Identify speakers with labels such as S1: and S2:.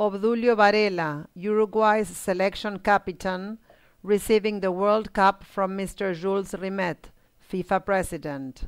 S1: Obdulio Varela, Uruguay's selection captain, receiving the World Cup from Mr. Jules Rimet, FIFA president.